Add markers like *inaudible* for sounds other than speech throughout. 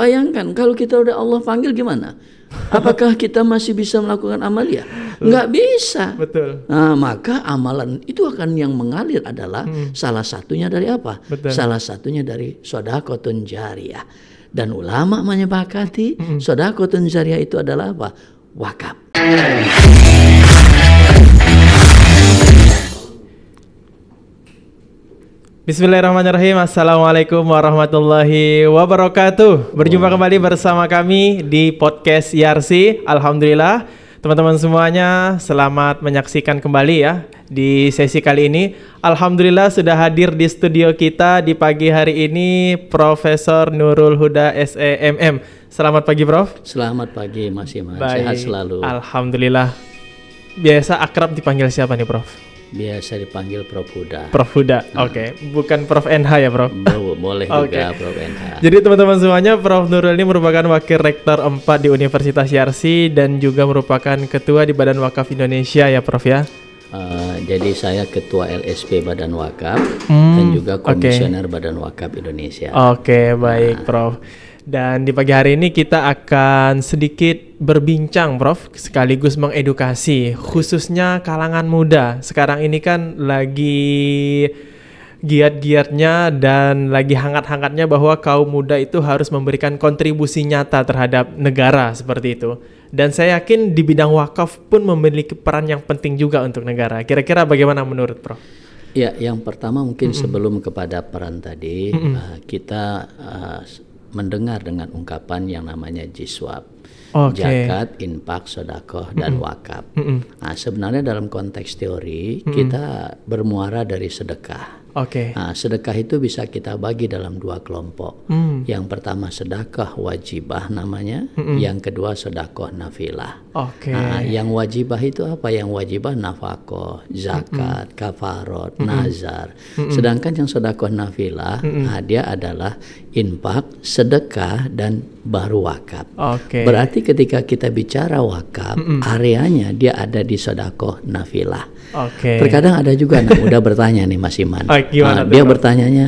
Bayangkan kalau kita udah Allah panggil gimana? Apakah kita masih bisa melakukan amalia? Enggak bisa. Betul. Nah, maka amalan itu akan yang mengalir adalah hmm. salah satunya dari apa? Betul. Salah satunya dari sodakotun jariah. Dan ulama menyepakati hmm. sodakotun jariah itu adalah apa? Wakaf. Bismillahirrahmanirrahim. Assalamualaikum warahmatullahi wabarakatuh. Berjumpa oh. kembali bersama kami di podcast IRC. Alhamdulillah, teman-teman semuanya selamat menyaksikan kembali ya di sesi kali ini. Alhamdulillah sudah hadir di studio kita di pagi hari ini Profesor Nurul Huda SEMM. Selamat pagi, Prof. Selamat pagi, Mas Iman. Baik. Sehat selalu. Alhamdulillah. Biasa akrab dipanggil siapa nih, Prof? biasa dipanggil Prof Huda. Prof Huda, nah. oke, okay. bukan Prof NH ya Prof? Bo boleh okay. juga Prof NH. Jadi teman-teman semuanya, Prof Nurul ini merupakan wakil rektor 4 di Universitas Yarsi dan juga merupakan ketua di Badan Wakaf Indonesia ya Prof ya? Uh, jadi saya ketua LSP Badan Wakaf hmm, dan juga komisioner okay. Badan Wakaf Indonesia. Oke, okay, baik nah. Prof. Dan di pagi hari ini kita akan sedikit berbincang, Prof, sekaligus mengedukasi, khususnya kalangan muda. Sekarang ini kan lagi giat-giatnya dan lagi hangat-hangatnya bahwa kaum muda itu harus memberikan kontribusi nyata terhadap negara seperti itu. Dan saya yakin di bidang wakaf pun memiliki peran yang penting juga untuk negara. Kira-kira bagaimana menurut Prof? Ya, yang pertama mungkin mm hmm sebelum kepada peran tadi, mm hmm Uh, kita uh, mendengar dengan ungkapan yang namanya jiswab okay. zakat, infak, sodakoh, dan mm dan wakaf. Mm -mm. Nah, sebenarnya dalam konteks teori mm -mm. kita bermuara dari sedekah. Oke. Okay. Nah, sedekah itu bisa kita bagi dalam dua kelompok. Mm. Yang pertama sedekah wajibah namanya, mm -mm. yang kedua sedekah nafilah. Oke. Okay. Nah, yang wajibah itu apa? Yang wajibah nafkah, zakat, mm nazar. Mm -mm. Sedangkan yang sedekah nafilah, nah, dia adalah infak, sedekah dan baru wakaf. Oke. Okay. Berarti ketika kita bicara wakaf, mm -mm. areanya dia ada di sedekah nafilah. Oke. Okay. Terkadang ada juga anak muda bertanya nih Mas Iman. Oh, baik nah, gimana nah, dia bertanya bertanyanya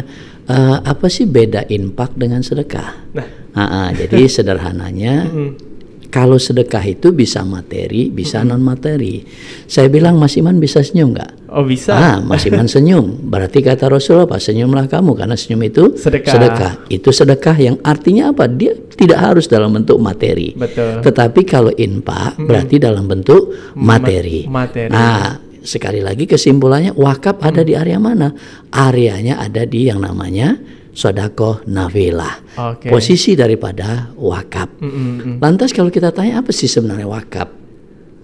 eh, apa sih beda infak dengan sedekah nah, nah eh, jadi *laughs* sederhananya hmm. kalau sedekah itu bisa materi, bisa hmm. non materi. Saya bilang Mas Iman bisa senyum nggak? Oh bisa. Ah, Mas Iman *laughs* senyum. Berarti kata Rasulullah, apa? senyumlah kamu karena senyum itu sedekah. sedekah. Itu sedekah yang artinya apa? Dia tidak harus dalam bentuk materi. Betul. Tetapi kalau infak hmm. berarti dalam bentuk materi. Ma materi. Nah, sekali lagi kesimpulannya wakaf hmm. ada di area mana? Areanya ada di yang namanya sodako navela. Okay. Posisi daripada wakaf. Hmm, hmm, hmm. Lantas kalau kita tanya apa sih sebenarnya wakaf?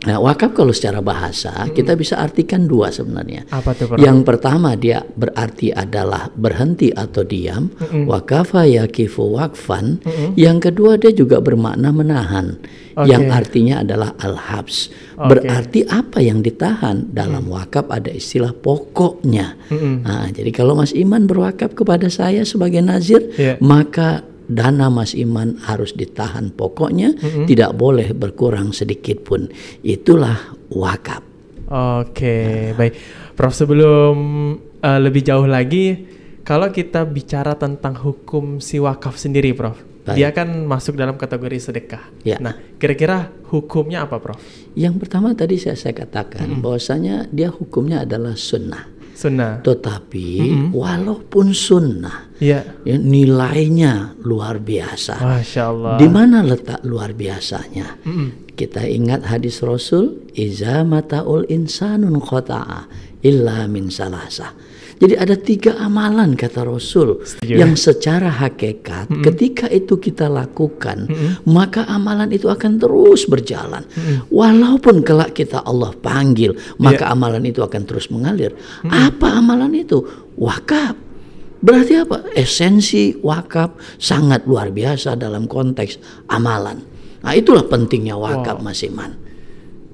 Nah, wakaf kalau secara bahasa hmm. kita bisa artikan dua sebenarnya. Apa itu Yang pertama dia berarti adalah berhenti atau diam. Hmm. Wakafa yakifu wakfan. Hmm. Yang kedua dia juga bermakna menahan. Okay. Yang artinya adalah al-habs. Okay. Berarti apa yang ditahan dalam hmm. wakaf ada istilah pokoknya. Hmm. Nah, jadi kalau Mas Iman berwakaf kepada saya sebagai nazir, yeah. maka dana Mas Iman harus ditahan pokoknya mm -hmm. tidak boleh berkurang sedikit pun. Itulah wakaf. Oke, okay, nah. baik. Prof sebelum uh, lebih jauh lagi kalau kita bicara tentang hukum si wakaf sendiri, Prof. Baik. Dia kan masuk dalam kategori sedekah. Ya. Nah, kira-kira hukumnya apa, Prof? Yang pertama tadi saya saya katakan mm -hmm. bahwasanya dia hukumnya adalah sunnah sunnah. Tetapi mm -hmm. walaupun sunnah, yeah. Ya, nilainya luar biasa. Masya Allah. Di mana letak luar biasanya? Mm -hmm. Kita ingat hadis Rasul, "Iza mataul insanun kotaa illa min salasah." Jadi ada tiga amalan kata Rasul Setuju. yang secara hakikat mm -hmm. ketika itu kita lakukan, mm -hmm. maka amalan itu akan terus berjalan. Mm -hmm. Walaupun kelak kita Allah panggil, maka yeah. amalan itu akan terus mengalir. Mm -hmm. Apa amalan itu? Wakaf. Berarti apa? Esensi wakaf sangat luar biasa dalam konteks amalan. Nah, itulah pentingnya wakaf wow. Mas Iman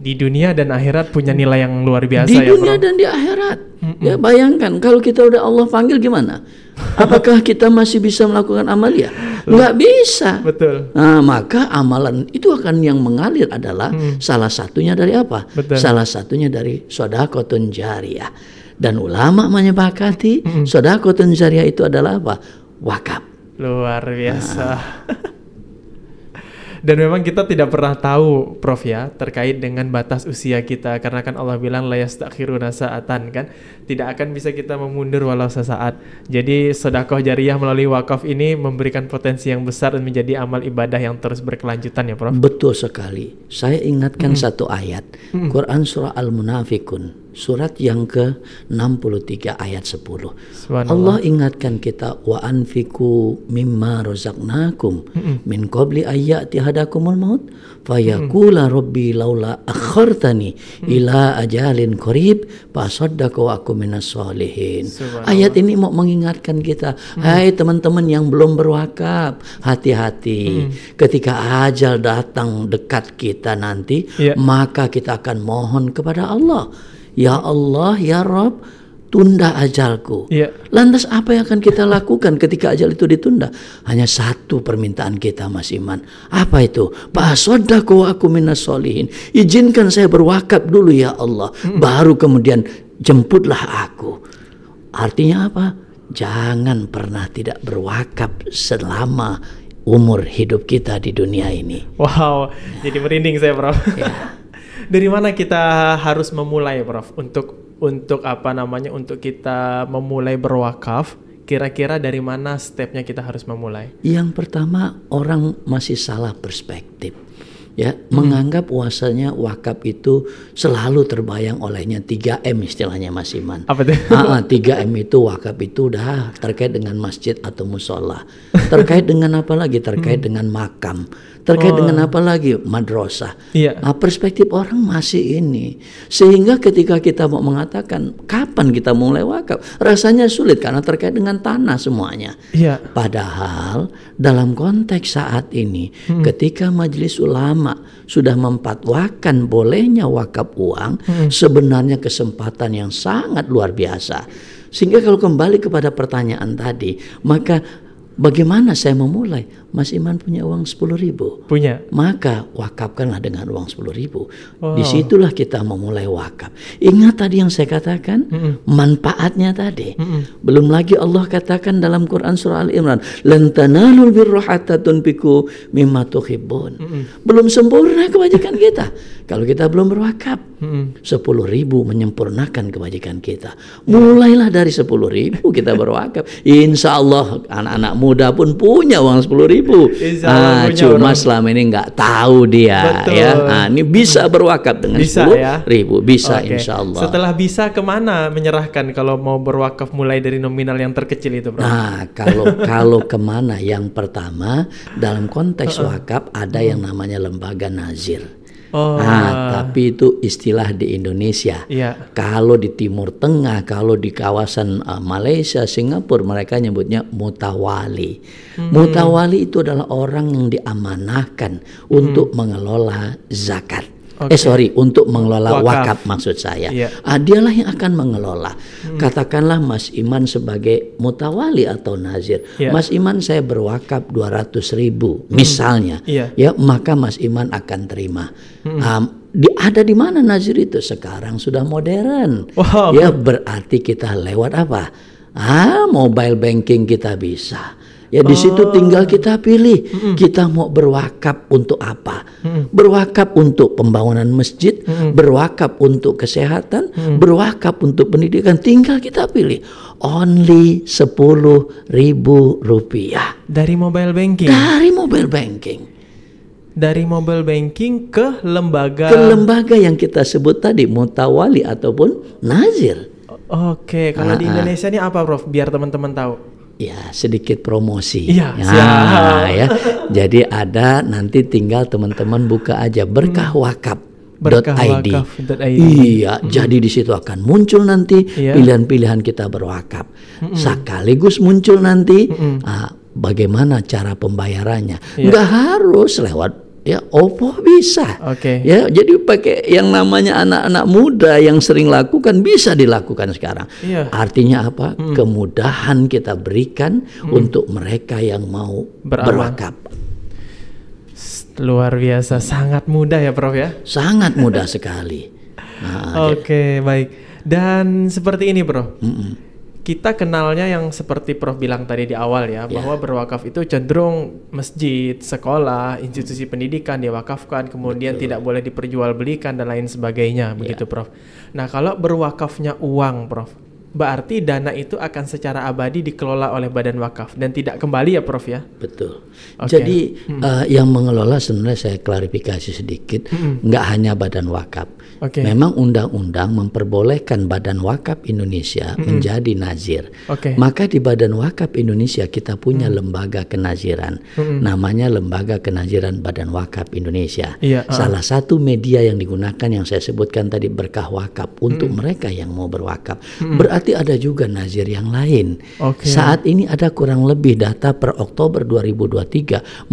di dunia dan akhirat punya nilai yang luar biasa di ya, dunia bro. dan di akhirat mm -mm. ya bayangkan kalau kita udah Allah panggil gimana *laughs* apakah kita masih bisa melakukan amal ya? nggak bisa betul nah maka amalan itu akan yang mengalir adalah mm. salah satunya dari apa betul. salah satunya dari sodakotun jariah dan ulama menyepakati hmm. sodakotun jariah itu adalah apa wakaf luar biasa nah. *laughs* Dan memang kita tidak pernah tahu, Prof ya, terkait dengan batas usia kita karena kan Allah bilang layas takhiruna saatan kan, tidak akan bisa kita memundur walau sesaat. Jadi sedekah jariah melalui wakaf ini memberikan potensi yang besar dan menjadi amal ibadah yang terus berkelanjutan ya, Prof. Betul sekali. Saya ingatkan hmm. satu ayat, hmm. Quran surah Al-Munafikun surat yang ke-63 ayat 10. Allah ingatkan kita wa anfiku mimma rozaknakum mm -mm. min qabli ayati hadakumul maut -mm. rabbi laula akhartani mm -mm. ila ajalin qarib fasaddaqa aku minas solihin. Ayat ini mau mengingatkan kita, mm-hmm. hai teman-teman yang belum berwakaf, hati-hati mm-hmm. ketika ajal datang dekat kita nanti, yeah. maka kita akan mohon kepada Allah Ya Allah, ya Rob, tunda ajalku. Yeah. Lantas apa yang akan kita lakukan ketika ajal itu ditunda? Hanya satu permintaan kita Mas Iman. Apa itu? Sodako aku minas solihin. Izinkan saya berwakaf dulu ya Allah. Hmm. Baru kemudian jemputlah aku. Artinya apa? Jangan pernah tidak berwakaf selama umur hidup kita di dunia ini. Wow, ya. jadi merinding saya, Prof. Ya. *laughs* dari mana kita harus memulai, Prof? Untuk untuk apa namanya? Untuk kita memulai berwakaf, kira-kira dari mana stepnya kita harus memulai? Yang pertama, orang masih salah perspektif. Ya, hmm. menganggap puasanya wakaf itu selalu terbayang olehnya 3M istilahnya Mas Iman. Apa itu? Ah, 3M itu wakaf itu udah terkait dengan masjid atau musola. Terkait dengan apa lagi? Terkait hmm. dengan makam terkait oh. dengan apa lagi madrasah. Iya. Nah, perspektif orang masih ini sehingga ketika kita mau mengatakan kapan kita mulai wakaf rasanya sulit karena terkait dengan tanah semuanya. Iya. Padahal dalam konteks saat ini hmm. ketika majelis ulama sudah mempatwakan bolehnya wakaf uang hmm. sebenarnya kesempatan yang sangat luar biasa. Sehingga kalau kembali kepada pertanyaan tadi, maka bagaimana saya memulai? Mas Iman punya uang sepuluh ribu. Punya. Maka wakafkanlah dengan uang sepuluh ribu. Wow. Disitulah kita memulai wakaf. Ingat tadi yang saya katakan, mm -mm. manfaatnya tadi. Mm -mm. Belum lagi Allah katakan dalam Quran surah Al Imran, lentanalul birrohatatun piku mimatuhibun. Mm -mm. Belum sempurna kebajikan kita. *laughs* Kalau kita belum berwakaf, sepuluh ribu menyempurnakan kebajikan kita. Mulailah dari sepuluh ribu kita berwakaf. Insya Allah anak-anak muda pun punya uang sepuluh ribu ibu iya, iya. iya, ah, cuma orang. selama ini nggak tahu dia Betul. ya. Nah, ini bisa berwakaf dengan bisa, 10 ya? ribu, bisa okay. insya Allah. Setelah bisa kemana menyerahkan kalau mau berwakaf mulai dari nominal yang terkecil itu, Bro? Nah, kalau kalau kemana? Yang pertama dalam konteks wakaf ada yang namanya lembaga nazir. Oh. Nah, tapi itu istilah di Indonesia. Yeah. Kalau di Timur Tengah, kalau di kawasan uh, Malaysia, Singapura, mereka nyebutnya mutawali. Hmm. Mutawali itu adalah orang yang diamanahkan hmm. untuk mengelola zakat. Okay. Eh sorry, untuk mengelola wakaf, wakaf maksud saya. Yeah. Ah, dialah yang akan mengelola. Hmm. Katakanlah Mas Iman sebagai mutawali atau nazir. Yeah. Mas Iman saya berwakaf 200 ribu hmm. misalnya. Yeah. Ya, maka Mas Iman akan terima. Hmm. Um, di, ada di mana nazir itu sekarang sudah modern. Wow. Ya berarti kita lewat apa? Ah, mobile banking kita bisa Ya di situ oh. tinggal kita pilih mm-hmm. kita mau berwakaf untuk apa. Mm-hmm. Berwakaf untuk pembangunan masjid, mm-hmm. berwakaf untuk kesehatan, mm-hmm. berwakaf untuk pendidikan. Tinggal kita pilih. Only sepuluh ribu rupiah. Dari mobile banking. Dari mobile banking dari mobile banking ke lembaga ke lembaga yang kita sebut tadi mutawali ataupun nazir. Oke, kalau ah, di ah. Indonesia ini apa, Prof? Biar teman-teman tahu ya sedikit promosi. Iya, ya, nah, ya. Jadi ada nanti tinggal teman-teman buka aja hmm. berkah wakaf. .id. .id. Iya, hmm. jadi di situ akan muncul nanti iya. pilihan-pilihan yeah. kita berwakaf. Hmm. Sekaligus muncul nanti hmm. uh, bagaimana cara pembayarannya. Yeah. Nggak harus lewat ya Oppo bisa. Oke. Okay. Ya, jadi pakai yang namanya anak-anak muda yang sering lakukan bisa dilakukan sekarang. Iya. Artinya apa? Hmm. Kemudahan kita berikan hmm. untuk mereka yang mau Beramal. berwakaf. Luar biasa, sangat mudah ya, Prof ya? Sangat mudah *laughs* sekali. Nah, ya. Oke, okay, baik. Dan seperti ini, Prof. Mm -mm kita kenalnya yang seperti Prof bilang tadi di awal ya, yeah. bahwa berwakaf itu cenderung masjid, sekolah, institusi pendidikan diwakafkan, kemudian Betul. tidak boleh diperjualbelikan dan lain sebagainya, begitu iya. Prof. Nah, kalau berwakafnya uang, Prof, berarti dana itu akan secara abadi dikelola oleh badan wakaf dan tidak kembali ya Prof ya? Betul. Okay. Jadi hmm. uh, yang mengelola sebenarnya saya klarifikasi sedikit, hmm. hanya badan wakaf. Okay. Memang undang-undang memperbolehkan badan wakaf Indonesia hmm. menjadi nazir. Okay. Maka di badan wakaf Indonesia kita punya hmm. lembaga kenaziran, hmm. namanya lembaga kenaziran badan wakaf Indonesia. Yeah, iya, uh. Salah satu media yang digunakan yang saya sebutkan tadi berkah wakaf untuk hmm. mereka yang mau berwakaf. Hmm. Berarti berarti ada juga nazir yang lain. Okay. Saat ini ada kurang lebih data per Oktober 2023 407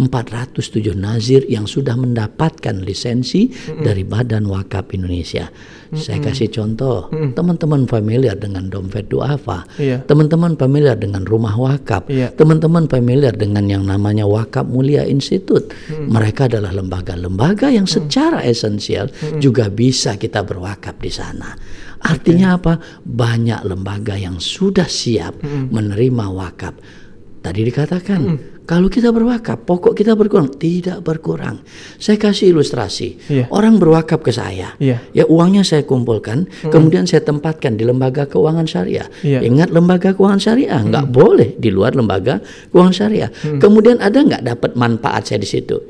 nazir yang sudah mendapatkan lisensi mm -hmm. dari Badan Wakaf Indonesia. Saya kasih contoh, teman-teman familiar dengan dompet duafa, iya. teman-teman familiar dengan rumah wakaf, iya. teman-teman familiar dengan yang namanya Wakaf Mulia Institute. Mm. Mereka adalah lembaga-lembaga yang mm. secara esensial juga bisa kita berwakaf di sana. Artinya okay. apa? Banyak lembaga yang sudah siap menerima wakaf Tadi dikatakan, hmm. kalau kita berwakaf, pokok kita berkurang, tidak berkurang. Saya kasih ilustrasi. Yeah. Orang berwakaf ke saya. Yeah. Ya uangnya saya kumpulkan, hmm. kemudian saya tempatkan di lembaga keuangan syariah. Yeah. Ingat lembaga keuangan syariah hmm. nggak boleh di luar lembaga keuangan syariah. Hmm. Kemudian ada nggak dapat manfaat saya di situ?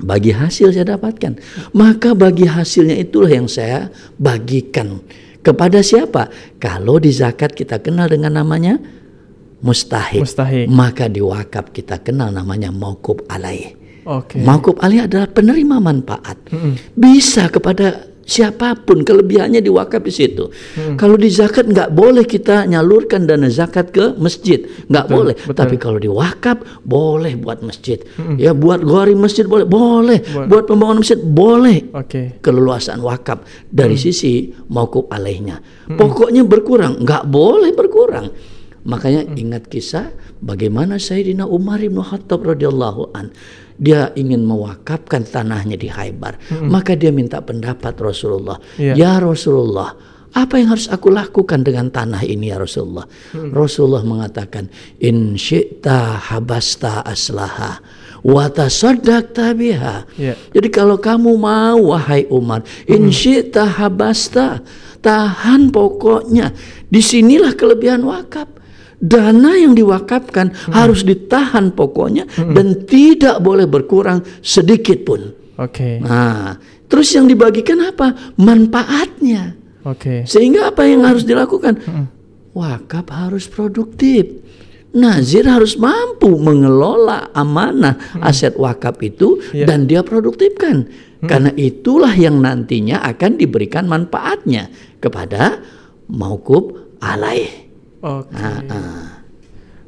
Bagi hasil saya dapatkan. Maka bagi hasilnya itulah yang saya bagikan kepada siapa? Kalau di zakat kita kenal dengan namanya mustahik, mustahik. maka di wakaf kita kenal namanya maukub alaih. Okay. Maukub alaih adalah penerima manfaat. Mm Bisa kepada siapapun kelebihannya di Wakaf di situ. Hmm. Kalau di zakat nggak boleh kita nyalurkan dana zakat ke masjid, nggak boleh. Betul. Tapi kalau di Wakaf boleh buat masjid, hmm. ya buat gori masjid boleh, boleh buat, buat pembangunan masjid boleh. Okay. Keleluasan wakaf dari hmm. sisi maukub alaihnya. Hmm. Pokoknya berkurang, nggak boleh berkurang. Makanya ingat kisah bagaimana Sayyidina Umar bin Khattab radhiyallahu an dia ingin mewakafkan tanahnya di Haibar. Hmm. Maka dia minta pendapat Rasulullah. Yeah. Ya Rasulullah, apa yang harus aku lakukan dengan tanah ini ya Rasulullah? Hmm. Rasulullah mengatakan, "In syi'ta habasta aslaha." watasodak tabiha. Yeah. Jadi kalau kamu mau wahai Umar, insyita habasta, tahan pokoknya. Disinilah kelebihan wakaf dana yang diwakafkan hmm. harus ditahan pokoknya hmm. dan tidak boleh berkurang sedikit pun. Oke. Okay. Nah, terus yang dibagikan apa? Manfaatnya. Oke. Okay. Sehingga apa yang harus dilakukan? Hmm. Wakaf harus produktif. Nazir harus mampu mengelola amanah hmm. aset wakaf itu yeah. dan dia produktifkan. Hmm. Karena itulah yang nantinya akan diberikan manfaatnya kepada maukub alaih. Oke. Okay.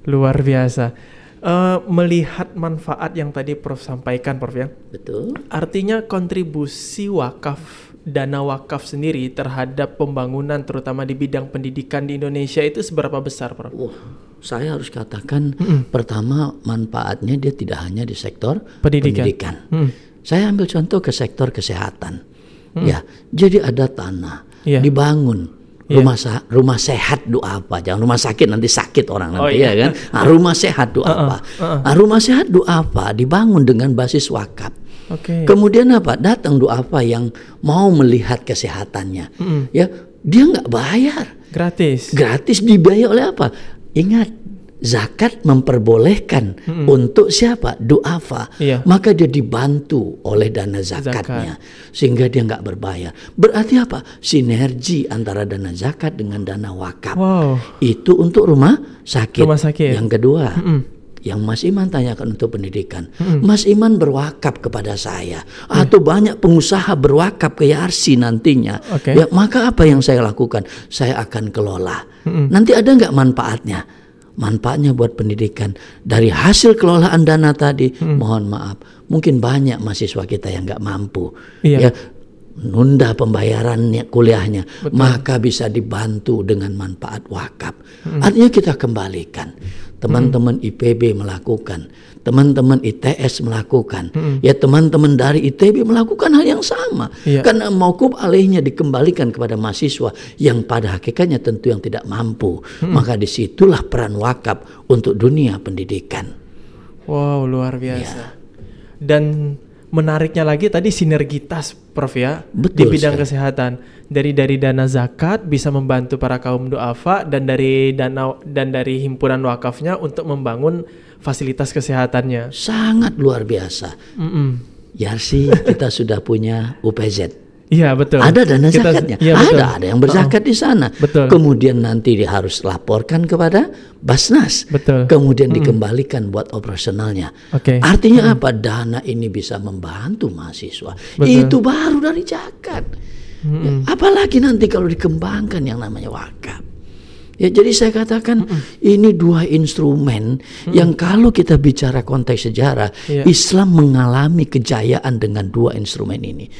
Luar biasa. Uh, melihat manfaat yang tadi Prof sampaikan, Prof ya. Betul. Artinya kontribusi wakaf dana wakaf sendiri terhadap pembangunan terutama di bidang pendidikan di Indonesia itu seberapa besar, Prof? Wah, saya harus katakan mm pertama manfaatnya dia tidak hanya di sektor pendidikan. pendidikan. Mm. Saya ambil contoh ke sektor kesehatan. Mm. Ya, jadi ada tanah yeah. dibangun Iya. Rumah rumah sehat doa apa? Jangan rumah sakit nanti sakit orang nanti oh, iya. ya kan. Nah, *laughs* rumah sehat doa uh -uh. apa? Nah, rumah sehat doa apa? Dibangun dengan basis wakaf. Okay. Kemudian apa? Datang doa apa yang mau melihat kesehatannya? Mm -hmm. Ya, dia nggak bayar. Gratis. Gratis dibayar oleh apa? Ingat zakat memperbolehkan hmm. untuk siapa duafa iya. maka dia dibantu oleh dana zakatnya zakat. sehingga dia nggak berbayar berarti apa sinergi antara dana zakat dengan dana wakaf wow. itu untuk rumah sakit, rumah sakit. yang kedua hmm. yang Mas Iman tanyakan untuk pendidikan hmm. Mas Iman berwakaf kepada saya iya. atau banyak pengusaha berwakaf ke Yarsi nantinya okay. ya maka apa yang saya lakukan saya akan kelola hmm. nanti ada nggak manfaatnya manfaatnya buat pendidikan dari hasil kelolaan dana tadi hmm. mohon maaf mungkin banyak mahasiswa kita yang nggak mampu iya. ya nunda pembayarannya kuliahnya Betul. maka bisa dibantu dengan manfaat wakaf hmm. artinya kita kembalikan teman-teman hmm. IPB melakukan teman-teman ITS melakukan hmm. ya teman-teman dari ITB melakukan hal yang sama Ya. karena maukub alihnya dikembalikan kepada mahasiswa yang pada hakikatnya tentu yang tidak mampu hmm. maka disitulah peran wakaf untuk dunia pendidikan wow luar biasa ya. dan menariknya lagi tadi sinergitas Prof ya Betul di bidang sekali. kesehatan. Dari dari dana zakat bisa membantu para kaum duafa dan dari dana dan dari himpunan wakafnya untuk membangun fasilitas kesehatannya. Sangat luar biasa. Mm -mm. sih kita sudah punya UPZ. Iya betul. Ada dana Kita, zakatnya. Ya, betul. Ada ada yang berzakat oh, di sana. Betul. Kemudian nanti dia harus laporkan kepada Basnas. Betul. Kemudian mm. dikembalikan buat operasionalnya. Oke. Okay. Artinya mm. apa? Dana ini bisa membantu mahasiswa. Betul. Itu baru dari zakat. Mm ya, hmm. apalagi nanti kalau dikembangkan yang namanya wakaf. Ya, jadi saya katakan mm -mm. ini dua instrumen mm -mm. yang kalau kita bicara konteks sejarah, yeah. Islam mengalami kejayaan dengan dua instrumen ini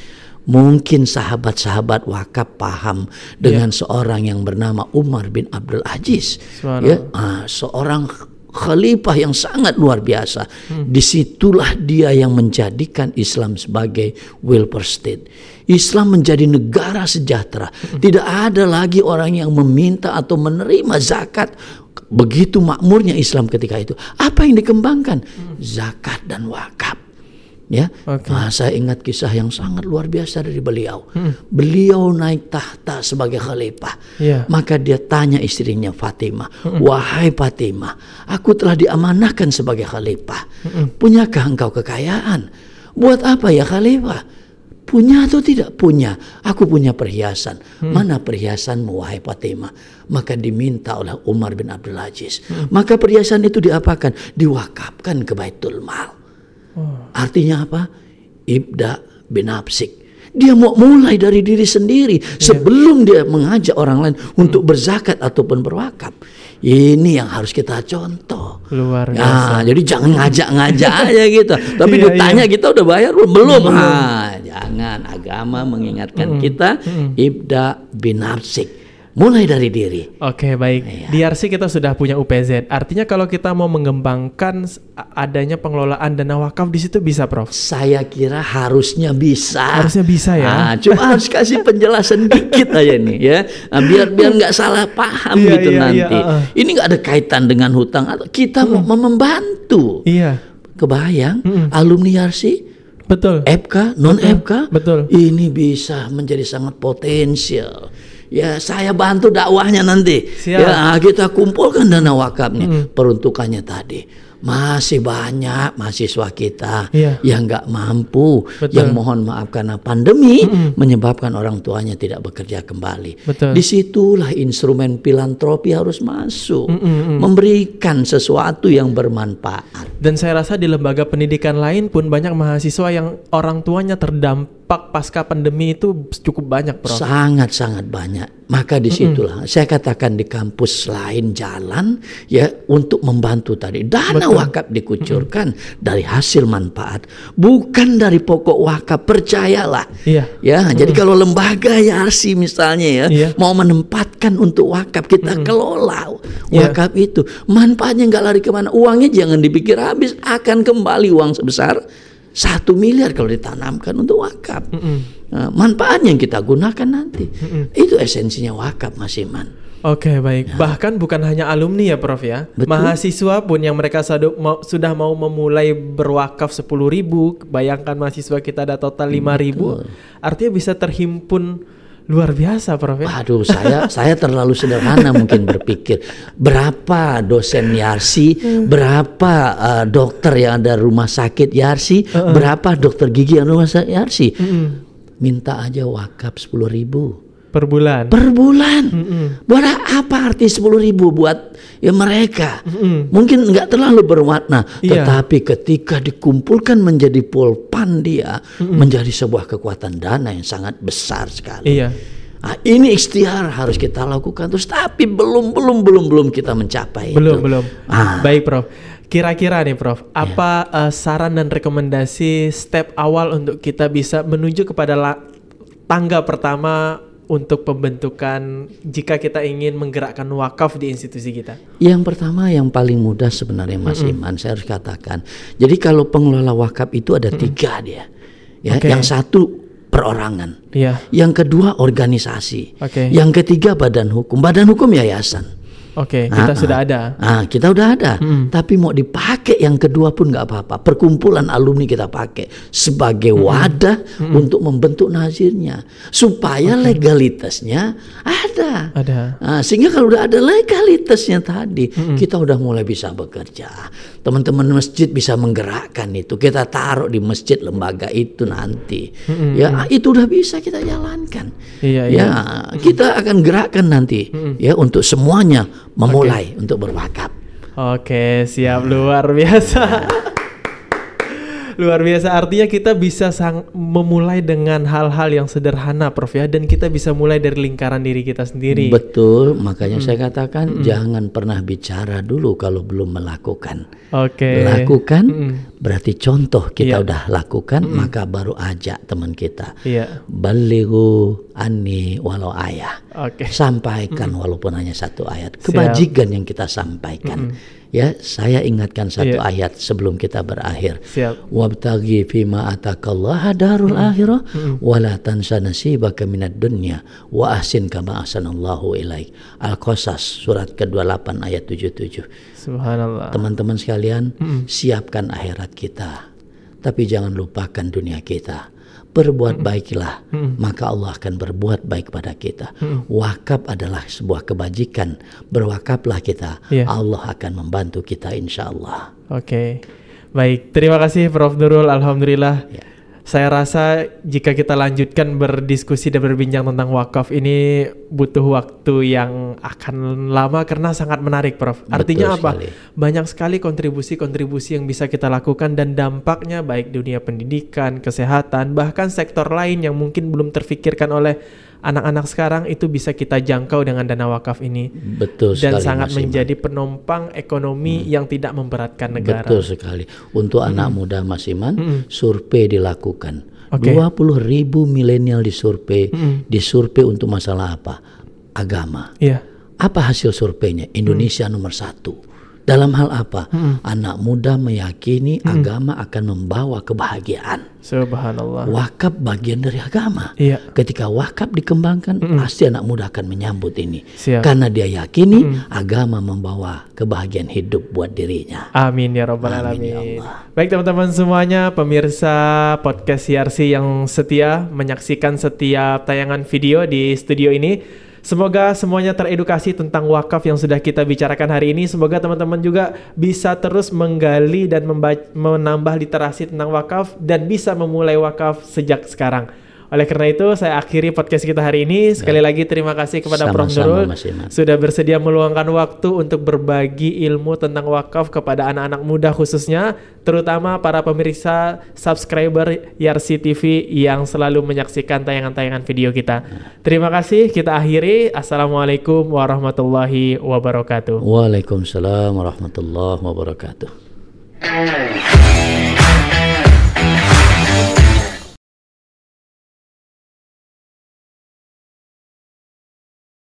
mungkin sahabat-sahabat wakaf paham dengan yeah. seorang yang bernama Umar bin Abdul Aziz ya uh, seorang khalifah yang sangat luar biasa hmm. disitulah dia yang menjadikan Islam sebagai welfare state Islam menjadi negara sejahtera hmm. tidak ada lagi orang yang meminta atau menerima zakat begitu makmurnya Islam ketika itu apa yang dikembangkan hmm. zakat dan wakaf ya. Okay. Nah, saya ingat kisah yang sangat luar biasa dari beliau. Hmm. Beliau naik tahta sebagai khalifah. Yeah. Maka dia tanya istrinya Fatimah, hmm. "Wahai Fatimah, aku telah diamanahkan sebagai khalifah. Hmm. Punyakah engkau kekayaan? Buat apa ya khalifah?" Punya atau tidak punya? Aku punya perhiasan. Hmm. Mana perhiasanmu, wahai Fatimah? Maka diminta oleh Umar bin Abdul Aziz. Hmm. Maka perhiasan itu diapakan? Diwakafkan ke Baitul Mal. Hmm. Artinya apa? Ibda binapsik. Dia mau mulai dari diri sendiri iya. sebelum dia mengajak orang lain untuk hmm. berzakat ataupun berwakaf. Ini yang harus kita contoh. Luar ya, biasa. Nah, jadi jangan ngajak-ngajak *laughs* aja gitu. Tapi yeah, ditanya yeah. kita udah bayar belum? Belum. Nah, jangan. Agama mengingatkan hmm. kita hmm. ibda binapsik mulai dari diri. Oke, okay, baik. Iya. Di RC kita sudah punya UPZ. Artinya kalau kita mau mengembangkan adanya pengelolaan dana wakaf di situ bisa, Prof. Saya kira harusnya bisa. Harusnya bisa ya. Nah, cuma harus kasih penjelasan dikit aja nih ya. Nah, biar biar nggak salah paham iya, gitu iya, iya nanti. Iya, uh. Ini nggak ada kaitan dengan hutang atau kita hmm. mau membantu. Iya. Kebayang hmm. alumni RC Betul. FK, non FK. Betul. Ini bisa menjadi sangat potensial ya saya bantu dakwahnya nanti. Siap. Ya kita kumpulkan dana wakafnya, hmm. peruntukannya tadi. Masih banyak mahasiswa kita yeah. yang nggak mampu, Betul. yang mohon maaf karena pandemi mm menyebabkan orang tuanya tidak bekerja kembali. Betul. Disitulah instrumen filantropi harus masuk, mm memberikan sesuatu yang bermanfaat. Dan saya rasa di lembaga pendidikan lain pun banyak mahasiswa yang orang tuanya terdampak dampak pasca pandemi itu cukup banyak, Prof. Sangat sangat banyak. Maka disitulah mm -hmm. saya katakan di kampus lain jalan ya untuk membantu tadi dana Betul. wakaf dikucurkan mm -hmm. dari hasil manfaat, bukan dari pokok wakaf. Percayalah. Iya. Ya, mm -hmm. jadi kalau lembaga ya arsi misalnya ya yeah. mau menempatkan untuk wakaf kita mm -hmm. kelola iya. wakaf yeah. itu manfaatnya nggak lari kemana, uangnya jangan dipikir habis akan kembali uang sebesar satu miliar kalau ditanamkan untuk wakaf. Mm -mm. Nah, eh, manfaat yang kita gunakan nanti. Mm -mm. Itu esensinya wakaf Mas Iman. Oke okay, baik. Ya. Bahkan bukan hanya alumni ya Prof ya. Betul. Mahasiswa pun yang mereka sadu, mau, sudah mau memulai berwakaf 10 ribu. Bayangkan mahasiswa kita ada total 5 Betul. ribu. Artinya bisa terhimpun Luar biasa, Prof. Ya. Aduh, saya *laughs* saya terlalu sederhana mungkin berpikir. Berapa dosen Yarsi, hmm. berapa uh, dokter yang ada rumah sakit Yarsi, uh -uh. berapa dokter gigi yang ada rumah sakit Yarsi? hmm. Minta aja wakaf sepuluh ribu per bulan. Per bulan. Mm hmm Buat apa arti sepuluh ribu buat ya mereka? Mm hmm Mungkin nggak terlalu berwarna, yeah. tetapi ketika dikumpulkan menjadi pulpan dia mm hmm menjadi sebuah kekuatan dana yang sangat besar sekali. Iya. Nah, ini ikhtiar harus kita lakukan terus tapi belum belum belum belum kita mencapai belum, itu. Belum, Ah. Baik, Prof. Kira-kira nih, Prof, iya. apa uh, saran dan rekomendasi step awal untuk kita bisa menuju kepada tangga pertama untuk pembentukan jika kita ingin menggerakkan wakaf di institusi kita? Yang pertama yang paling mudah sebenarnya Mas mm -hmm. Iman saya harus katakan. Jadi kalau pengelola wakaf itu ada mm -hmm. tiga dia. Ya, okay. yang satu perorangan. Yeah. Yang kedua organisasi. Okay. Yang ketiga badan hukum. Badan hukum yayasan. Oke, okay, ah, kita ah, sudah ah. ada. Ah, kita sudah ada. Hmm. Tapi mau dipakai yang kedua pun nggak apa-apa. Perkumpulan alumni kita pakai sebagai hmm. wadah hmm. untuk membentuk nazirnya supaya okay. legalitasnya ada. Ada. Ah, sehingga kalau udah ada legalitasnya tadi, hmm. kita udah mulai bisa bekerja. Teman-teman masjid bisa menggerakkan itu. Kita taruh di masjid lembaga itu nanti. Hmm. Ya, itu udah bisa kita jalankan. Iya, iya. ya, iya. kita akan gerakkan nanti hmm. ya untuk semuanya memulai okay. untuk berwakaf. Oke, siap luar biasa. luar biasa artinya kita bisa sang memulai dengan hal-hal yang sederhana Prof ya dan kita bisa mulai dari lingkaran diri kita sendiri. Betul, makanya hmm. saya katakan hmm. jangan pernah bicara dulu kalau belum melakukan. Oke. Okay. Lakukan hmm. Berarti contoh kita yeah. udah lakukan, mm. maka baru ajak teman kita. Yeah. ani walau ayah. Okay. Sampaikan mm. walaupun hanya satu ayat. Kebajikan Siap. yang kita sampaikan. Mm. Ya, saya ingatkan satu yeah. ayat sebelum kita berakhir. Wabtagi fima atakallah darul mm. akhirah mm. wala tansa nasibaka minad dunya wa ahsin kama ahsanallahu ilaik. Al-Qasas surat ke-28 ayat 77. Subhanallah. Teman-teman sekalian, mm. siapkan akhirat akhirat kita. Tapi jangan lupakan dunia kita. Berbuat hmm. baiklah, hmm. maka Allah akan berbuat baik pada kita. Hmm. Wakaf adalah sebuah kebajikan. Berwakaflah kita, yeah. Allah akan membantu kita insya Allah. Oke, okay. baik. Terima kasih Prof. Nurul. Alhamdulillah. Yeah saya rasa jika kita lanjutkan berdiskusi dan berbincang tentang wakaf ini butuh waktu yang akan lama karena sangat menarik, Prof. Betul Artinya sekali. apa? Banyak sekali kontribusi-kontribusi yang bisa kita lakukan dan dampaknya baik dunia pendidikan, kesehatan, bahkan sektor lain yang mungkin belum terfikirkan oleh anak-anak sekarang itu bisa kita jangkau dengan dana wakaf ini. Betul Dan sekali, sangat Mas menjadi penumpang ekonomi hmm. yang tidak memberatkan negara. Betul sekali. Untuk hmm. anak muda Mas Iman, hmm. survei dilakukan. Okay. 20 ribu milenial disurvei, hmm. disurvei untuk masalah apa? Agama. Yeah. Apa hasil surveinya? Indonesia hmm. nomor satu. Dalam hal apa? Hmm. Anak muda meyakini hmm. agama akan membawa kebahagiaan. Subhanallah. Wakaf bagian dari agama. Iya. Ketika wakaf dikembangkan, hmm. pasti anak muda akan menyambut ini. Siap. Karena dia yakini hmm. agama membawa kebahagiaan hidup buat dirinya. Amin ya robbal ya alamin. Ya Baik teman-teman semuanya, pemirsa podcast CRC yang setia menyaksikan setiap tayangan video di studio ini Semoga semuanya teredukasi tentang wakaf yang sudah kita bicarakan hari ini. Semoga teman-teman juga bisa terus menggali dan menambah literasi tentang wakaf dan bisa memulai wakaf sejak sekarang. Oleh karena itu saya akhiri podcast kita hari ini. Sekali ya. lagi terima kasih kepada Sama -sama, Prof Nurul sudah bersedia meluangkan waktu untuk berbagi ilmu tentang wakaf kepada anak-anak muda khususnya, terutama para pemirsa subscriber YRC TV yang selalu menyaksikan tayangan-tayangan video kita. Nah. Terima kasih. Kita akhiri. Assalamualaikum warahmatullahi wabarakatuh. Waalaikumsalam warahmatullahi wabarakatuh. *laughs*